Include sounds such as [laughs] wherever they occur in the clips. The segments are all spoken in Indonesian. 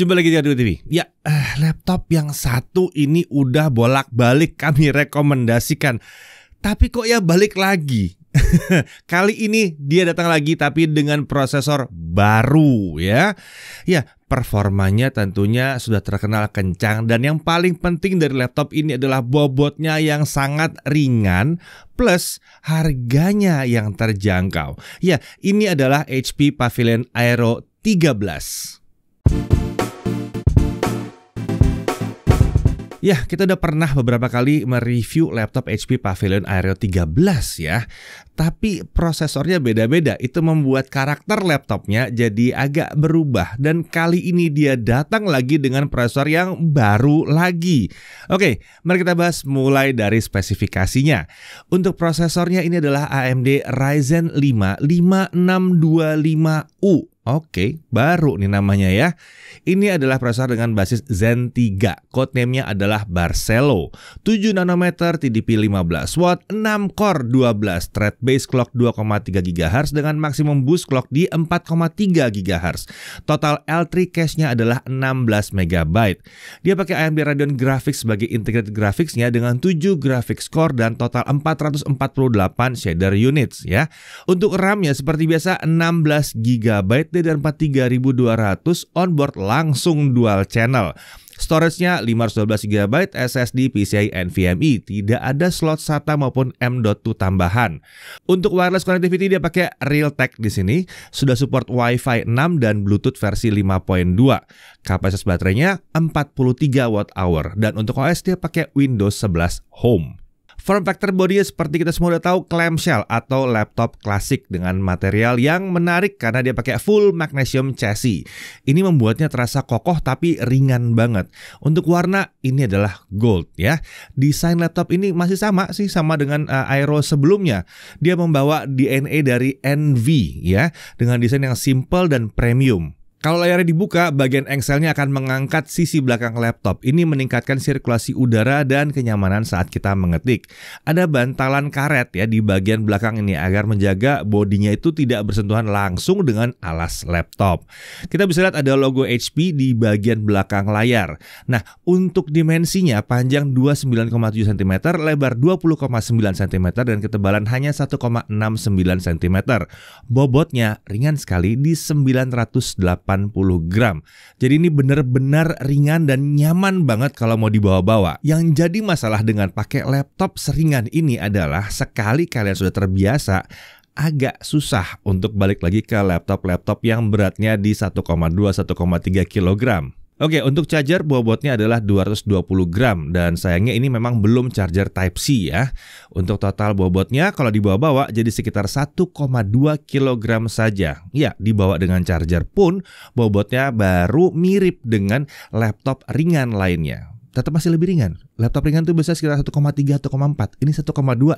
Jumpa lagi di Aduh TV. Ya, eh, laptop yang satu ini udah bolak-balik kami rekomendasikan. Tapi kok ya balik lagi? [laughs] Kali ini dia datang lagi tapi dengan prosesor baru ya. Ya, performanya tentunya sudah terkenal kencang dan yang paling penting dari laptop ini adalah bobotnya yang sangat ringan plus harganya yang terjangkau. Ya, ini adalah HP Pavilion Aero 13. Ya, kita udah pernah beberapa kali mereview laptop HP Pavilion Aero 13 ya. Tapi prosesornya beda-beda, itu membuat karakter laptopnya jadi agak berubah. Dan kali ini dia datang lagi dengan prosesor yang baru lagi. Oke, mari kita bahas mulai dari spesifikasinya. Untuk prosesornya ini adalah AMD Ryzen 5 5625U Oke, baru nih namanya ya. Ini adalah prosesor dengan basis Zen 3. Codenamenya adalah Barcelo. 7 nanometer, TDP 15 watt, 6 core 12 thread base clock 2,3 GHz dengan maksimum boost clock di 4,3 GHz. Total L3 cache-nya adalah 16 MB. Dia pakai AMD Radeon Graphics sebagai integrated graphics-nya dengan 7 graphics core dan total 448 shader units ya. Untuk RAM-nya seperti biasa 16 GB GT dan 43200 onboard langsung dual channel. Storage-nya 512 GB SSD PCI NVMe, tidak ada slot SATA maupun M.2 tambahan. Untuk wireless connectivity dia pakai Realtek di sini, sudah support Wi-Fi 6 dan Bluetooth versi 5.2. Kapasitas baterainya 43 watt hour dan untuk OS dia pakai Windows 11 Home. Form factor bodinya seperti kita semua udah tahu clamshell atau laptop klasik dengan material yang menarik karena dia pakai full magnesium chassis. Ini membuatnya terasa kokoh tapi ringan banget. Untuk warna ini adalah gold ya. Desain laptop ini masih sama sih sama dengan uh, Aero sebelumnya. Dia membawa DNA dari NV ya dengan desain yang simple dan premium. Kalau layarnya dibuka, bagian engselnya akan mengangkat sisi belakang laptop. Ini meningkatkan sirkulasi udara dan kenyamanan saat kita mengetik. Ada bantalan karet ya di bagian belakang ini agar menjaga bodinya itu tidak bersentuhan langsung dengan alas laptop. Kita bisa lihat ada logo HP di bagian belakang layar. Nah, untuk dimensinya panjang 29,7 cm, lebar 20,9 cm dan ketebalan hanya 1,69 cm. Bobotnya ringan sekali di 908 gram. Jadi ini benar-benar ringan dan nyaman banget kalau mau dibawa-bawa. Yang jadi masalah dengan pakai laptop seringan ini adalah sekali kalian sudah terbiasa agak susah untuk balik lagi ke laptop-laptop yang beratnya di 1,2-1,3 kilogram. Oke, untuk charger bobotnya adalah 220 gram dan sayangnya ini memang belum charger type C ya. Untuk total bobotnya kalau dibawa-bawa jadi sekitar 1,2 kg saja. Ya, dibawa dengan charger pun bobotnya baru mirip dengan laptop ringan lainnya tetap masih lebih ringan. Laptop ringan tuh bisa sekitar 1,3 1,4. Ini 1,2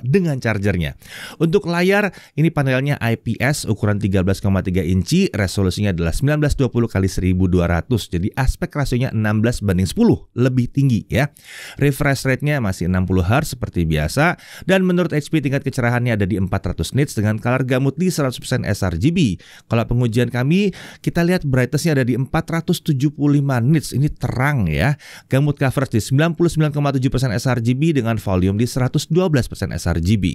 dengan chargernya. Untuk layar, ini panelnya IPS ukuran 13,3 inci, resolusinya adalah 1920 kali 1200. Jadi aspek rasionya 16 banding 10, lebih tinggi ya. Refresh rate-nya masih 60 Hz seperti biasa dan menurut HP tingkat kecerahannya ada di 400 nits dengan color gamut di 100% sRGB. Kalau pengujian kami, kita lihat brightness-nya ada di 475 nits. Ini terang ya. Gamut cover Express di 99,7% sRGB dengan volume di 112% sRGB.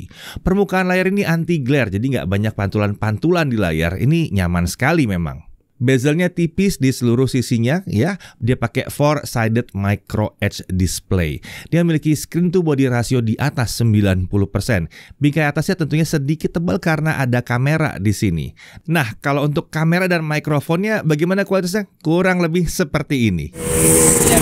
Permukaan layar ini anti-glare, jadi nggak banyak pantulan-pantulan di layar. Ini nyaman sekali memang. Bezelnya tipis di seluruh sisinya ya. Dia pakai four-sided micro edge display. Dia memiliki screen to body ratio di atas 90%. Bingkai atasnya tentunya sedikit tebal karena ada kamera di sini. Nah, kalau untuk kamera dan mikrofonnya bagaimana kualitasnya? Kurang lebih seperti ini. Ya,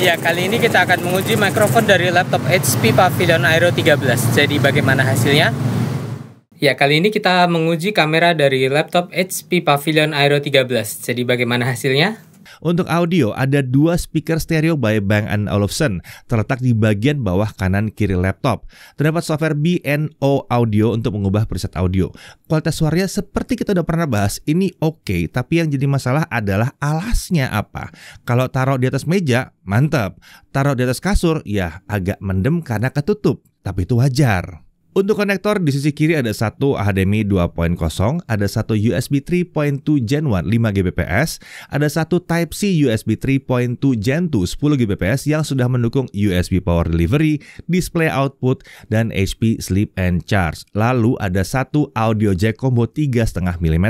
Ya, kali ini kita akan menguji mikrofon dari laptop HP Pavilion Aero 13. Jadi bagaimana hasilnya? Ya, kali ini kita menguji kamera dari laptop HP Pavilion Aero 13. Jadi bagaimana hasilnya? Untuk audio, ada dua speaker stereo by Bang Olufsen terletak di bagian bawah kanan kiri laptop. Terdapat software BNO Audio untuk mengubah preset audio. Kualitas suaranya seperti kita udah pernah bahas, ini oke, okay, tapi yang jadi masalah adalah alasnya apa. Kalau taruh di atas meja, mantap. Taruh di atas kasur, ya agak mendem karena ketutup, tapi itu wajar. Untuk konektor di sisi kiri ada satu HDMI 2.0, ada satu USB 3.2 Gen 1 5 Gbps, ada satu Type C USB 3.2 Gen 2 10 Gbps yang sudah mendukung USB power delivery, display output dan HP Sleep and Charge. Lalu ada satu audio jack combo 3,5 mm.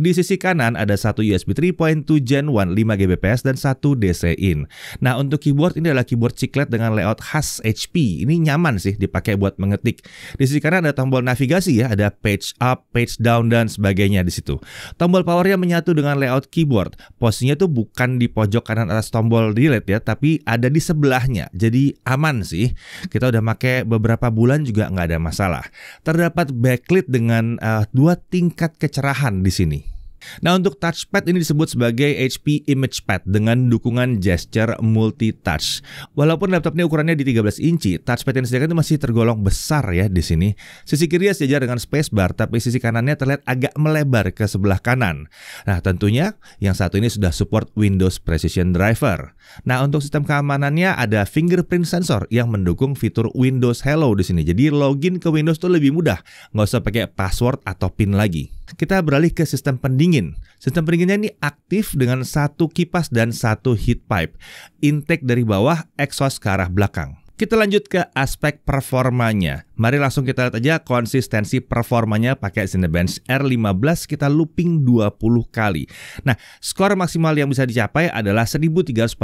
Di sisi kanan ada satu USB 3.2 Gen 1 5 Gbps dan satu DC in. Nah, untuk keyboard ini adalah keyboard ciklet dengan layout khas HP. Ini nyaman sih dipakai buat mengetik di sisi kanan ada tombol navigasi ya, ada page up, page down dan sebagainya di situ. Tombol powernya menyatu dengan layout keyboard. Posisinya tuh bukan di pojok kanan atas tombol delete ya, tapi ada di sebelahnya. Jadi aman sih. Kita udah pakai beberapa bulan juga nggak ada masalah. Terdapat backlit dengan uh, dua tingkat kecerahan di sini. Nah untuk touchpad ini disebut sebagai HP ImagePad dengan dukungan gesture multi-touch. Walaupun ini ukurannya di 13 inci, touchpad yang disediakan itu masih tergolong besar ya di sini. Sisi kiri ya sejajar dengan spacebar, tapi sisi kanannya terlihat agak melebar ke sebelah kanan. Nah tentunya yang satu ini sudah support Windows Precision Driver. Nah untuk sistem keamanannya ada fingerprint sensor yang mendukung fitur Windows Hello di sini. Jadi login ke Windows itu lebih mudah, nggak usah pakai password atau PIN lagi kita beralih ke sistem pendingin. Sistem pendinginnya ini aktif dengan satu kipas dan satu heat pipe. Intake dari bawah, exhaust ke arah belakang. Kita lanjut ke aspek performanya. Mari langsung kita lihat aja konsistensi performanya pakai Cinebench R15 kita looping 20 kali. Nah, skor maksimal yang bisa dicapai adalah 1314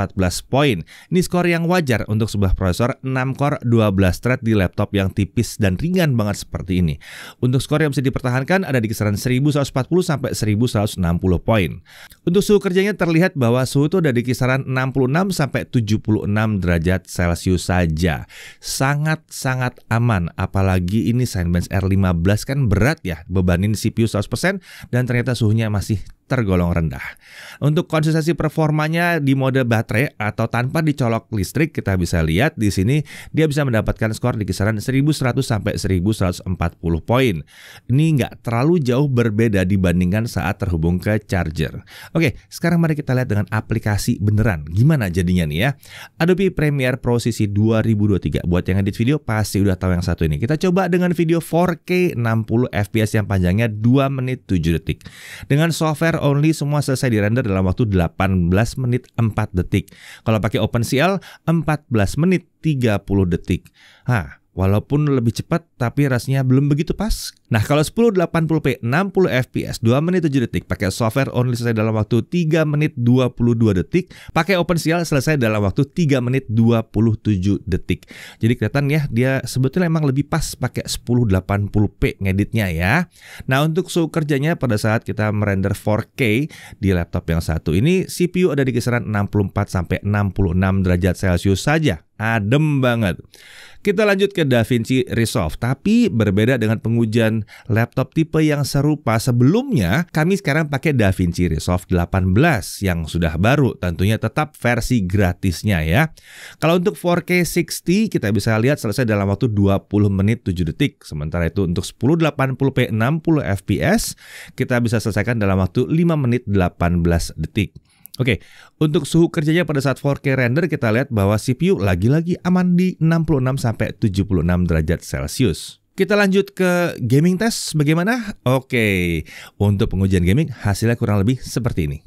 poin. Ini skor yang wajar untuk sebuah prosesor 6 core 12 thread di laptop yang tipis dan ringan banget seperti ini. Untuk skor yang bisa dipertahankan ada di kisaran 1140 sampai 1160 poin. Untuk suhu kerjanya terlihat bahwa suhu itu ada di kisaran 66 sampai 76 derajat Celcius saja. Sangat-sangat aman apalagi ini Sinebench R15 kan berat ya, bebanin CPU 100% dan ternyata suhunya masih tergolong rendah. Untuk konsistensi performanya di mode baterai atau tanpa dicolok listrik kita bisa lihat di sini dia bisa mendapatkan skor di kisaran 1100 sampai 1140 poin. Ini nggak terlalu jauh berbeda dibandingkan saat terhubung ke charger. Oke, sekarang mari kita lihat dengan aplikasi beneran. Gimana jadinya nih ya? Adobe Premiere Pro CC 2023. Buat yang edit video pasti udah tahu yang satu ini. Kita coba dengan video 4K 60 fps yang panjangnya 2 menit 7 detik. Dengan software only semua selesai di render dalam waktu 18 menit 4 detik. Kalau pakai OpenCL 14 menit 30 detik. Hah, Walaupun lebih cepat, tapi rasanya belum begitu pas Nah, kalau 1080p 60 fps 2 menit 7 detik, pakai software only selesai dalam waktu 3 menit 22 detik, pakai OpenCL selesai dalam waktu 3 menit 27 detik. Jadi kelihatan ya dia sebetulnya emang lebih pas pakai 1080p ngeditnya ya. Nah, untuk suhu kerjanya pada saat kita merender 4K di laptop yang satu ini, CPU ada di kisaran 64 sampai 66 derajat Celcius saja adem banget. Kita lanjut ke DaVinci Resolve, tapi berbeda dengan pengujian laptop tipe yang serupa sebelumnya, kami sekarang pakai DaVinci Resolve 18 yang sudah baru, tentunya tetap versi gratisnya ya. Kalau untuk 4K 60 kita bisa lihat selesai dalam waktu 20 menit 7 detik. Sementara itu untuk 1080p 60 fps kita bisa selesaikan dalam waktu 5 menit 18 detik. Oke, untuk suhu kerjanya pada saat 4K render kita lihat bahwa CPU lagi-lagi aman di 66 sampai 76 derajat Celcius. Kita lanjut ke gaming test bagaimana? Oke, untuk pengujian gaming hasilnya kurang lebih seperti ini.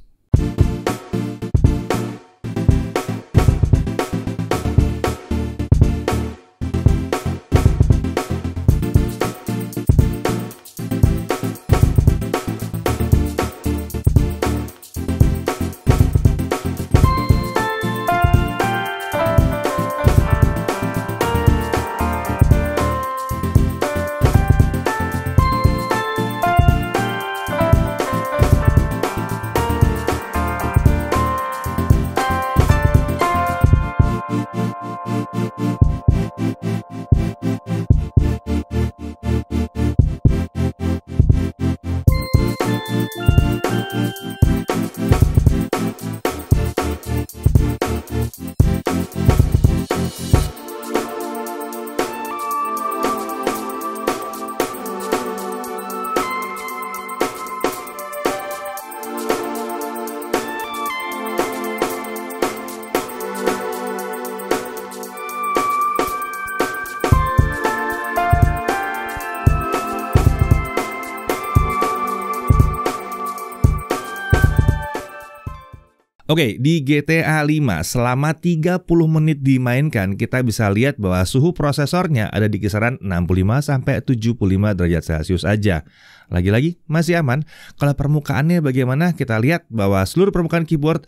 Oke, di GTA 5 selama 30 menit dimainkan kita bisa lihat bahwa suhu prosesornya ada di kisaran 65 sampai 75 derajat Celcius aja. Lagi-lagi masih aman. Kalau permukaannya bagaimana? Kita lihat bahwa seluruh permukaan keyboard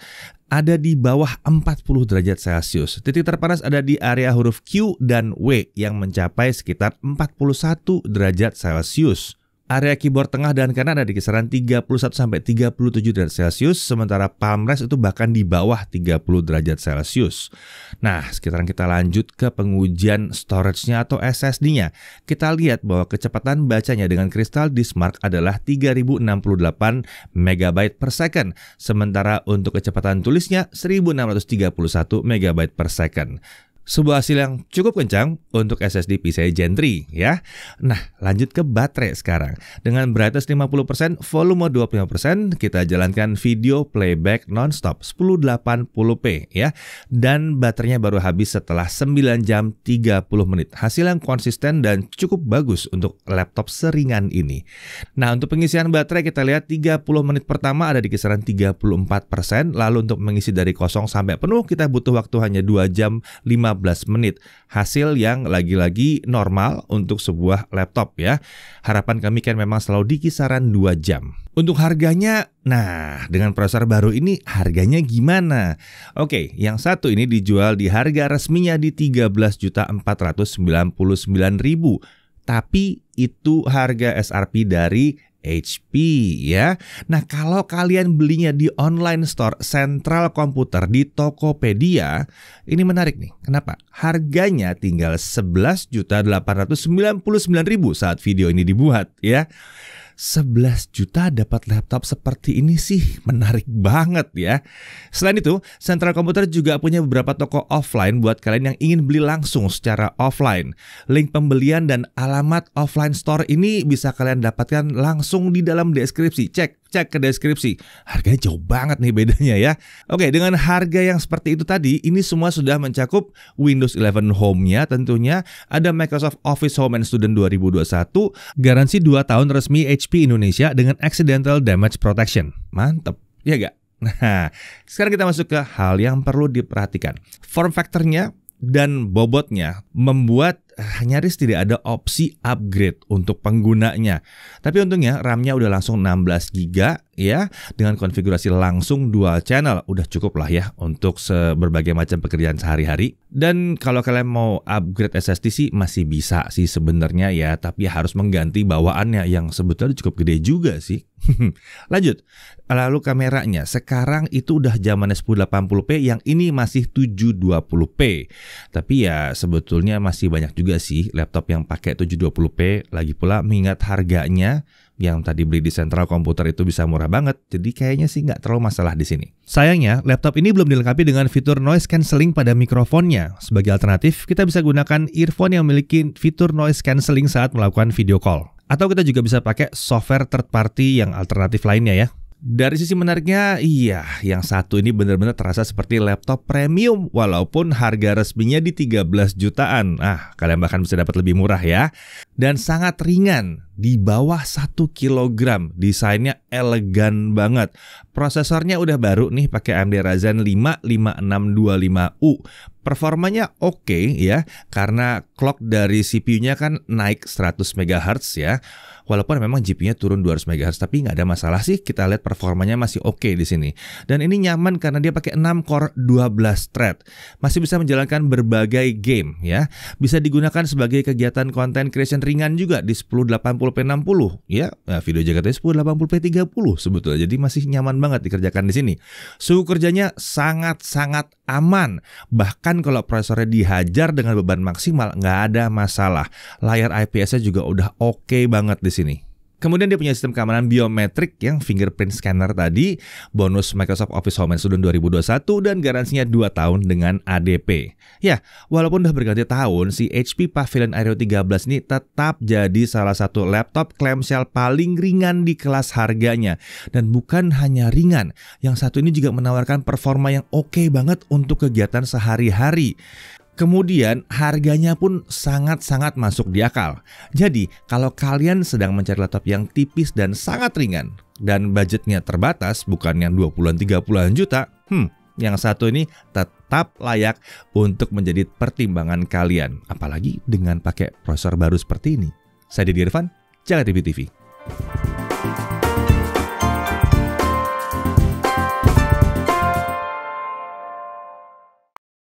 ada di bawah 40 derajat Celcius. Titik terpanas ada di area huruf Q dan W yang mencapai sekitar 41 derajat Celcius. Area keyboard tengah dan kanan ada di kisaran 31 sampai 37 derajat Celcius, sementara palm rest itu bahkan di bawah 30 derajat Celcius. Nah, sekarang kita lanjut ke pengujian storage-nya atau SSD-nya. Kita lihat bahwa kecepatan bacanya dengan kristal Dismark adalah 3068 MB per second, sementara untuk kecepatan tulisnya 1631 MB per second sebuah hasil yang cukup kencang untuk SSD PCIe Gen 3 ya. Nah, lanjut ke baterai sekarang. Dengan brightness 50%, volume 25%, kita jalankan video playback nonstop 1080p ya. Dan baterainya baru habis setelah 9 jam 30 menit. Hasil yang konsisten dan cukup bagus untuk laptop seringan ini. Nah, untuk pengisian baterai kita lihat 30 menit pertama ada di kisaran 34%, lalu untuk mengisi dari kosong sampai penuh kita butuh waktu hanya 2 jam 5 15 menit. Hasil yang lagi-lagi normal untuk sebuah laptop ya. Harapan kami kan memang selalu di kisaran 2 jam. Untuk harganya, nah dengan prosesor baru ini harganya gimana? Oke, yang satu ini dijual di harga resminya di 13.499.000. Tapi itu harga SRP dari HP ya. Nah, kalau kalian belinya di online store Central Komputer di Tokopedia, ini menarik nih. Kenapa? Harganya tinggal 11.899.000 saat video ini dibuat ya. 11 juta dapat laptop seperti ini sih menarik banget ya. Selain itu, Central Computer juga punya beberapa toko offline buat kalian yang ingin beli langsung secara offline. Link pembelian dan alamat offline store ini bisa kalian dapatkan langsung di dalam deskripsi. Cek cek ke deskripsi. Harganya jauh banget nih bedanya ya. Oke, dengan harga yang seperti itu tadi, ini semua sudah mencakup Windows 11 Home-nya tentunya, ada Microsoft Office Home and Student 2021, garansi 2 tahun resmi HP Indonesia dengan Accidental Damage Protection. Mantep, ya gak? Nah, sekarang kita masuk ke hal yang perlu diperhatikan. Form factor-nya dan bobotnya membuat [laughs] nyaris tidak ada opsi upgrade untuk penggunanya. Tapi untungnya RAM-nya udah langsung 16 GB ya dengan konfigurasi langsung dual channel udah cukup lah ya untuk berbagai macam pekerjaan sehari-hari. Dan kalau kalian mau upgrade SSD sih masih bisa sih sebenarnya ya, tapi harus mengganti bawaannya yang sebetulnya cukup gede juga sih. [laughs] Lanjut. Lalu kameranya sekarang itu udah zamannya 1080p yang ini masih 720p. Tapi ya sebetulnya masih banyak juga juga sih laptop yang pakai 720p. Lagi pula mengingat harganya yang tadi beli di sentral Komputer itu bisa murah banget. Jadi kayaknya sih nggak terlalu masalah di sini. Sayangnya, laptop ini belum dilengkapi dengan fitur noise cancelling pada mikrofonnya. Sebagai alternatif, kita bisa gunakan earphone yang memiliki fitur noise cancelling saat melakukan video call. Atau kita juga bisa pakai software third party yang alternatif lainnya ya. Dari sisi menariknya, iya, yang satu ini benar-benar terasa seperti laptop premium walaupun harga resminya di 13 jutaan. Ah, kalian bahkan bisa dapat lebih murah ya. Dan sangat ringan, di bawah 1 kg. Desainnya elegan banget. Prosesornya udah baru nih pakai AMD Ryzen 5 5625U. Performanya oke okay ya, karena clock dari CPU-nya kan naik 100 MHz ya. Walaupun memang GPU-nya turun 200 MHz, tapi nggak ada masalah sih. Kita lihat performanya masih oke okay di sini. Dan ini nyaman karena dia pakai 6 core 12 thread. Masih bisa menjalankan berbagai game ya. Bisa digunakan sebagai kegiatan konten creation ringan juga di 1080p 60 ya. Nah, video jagatnya 1080p 30 sebetulnya. Jadi masih nyaman banget dikerjakan di sini. Suhu kerjanya sangat-sangat aman. Bahkan bahkan kalau prosesornya dihajar dengan beban maksimal nggak ada masalah layar IPS-nya juga udah oke okay banget di sini Kemudian dia punya sistem keamanan biometrik yang fingerprint scanner tadi, bonus Microsoft Office Home and Student 2021 dan garansinya 2 tahun dengan ADP. Ya, walaupun udah berganti tahun, si HP Pavilion Aero 13 ini tetap jadi salah satu laptop clamshell paling ringan di kelas harganya. Dan bukan hanya ringan, yang satu ini juga menawarkan performa yang oke okay banget untuk kegiatan sehari-hari. Kemudian harganya pun sangat-sangat masuk di akal. Jadi kalau kalian sedang mencari laptop yang tipis dan sangat ringan dan budgetnya terbatas bukan yang 20-an 30-an juta, hmm, yang satu ini tetap layak untuk menjadi pertimbangan kalian. Apalagi dengan pakai prosesor baru seperti ini. Saya Didi Irfan, Jakarta TV.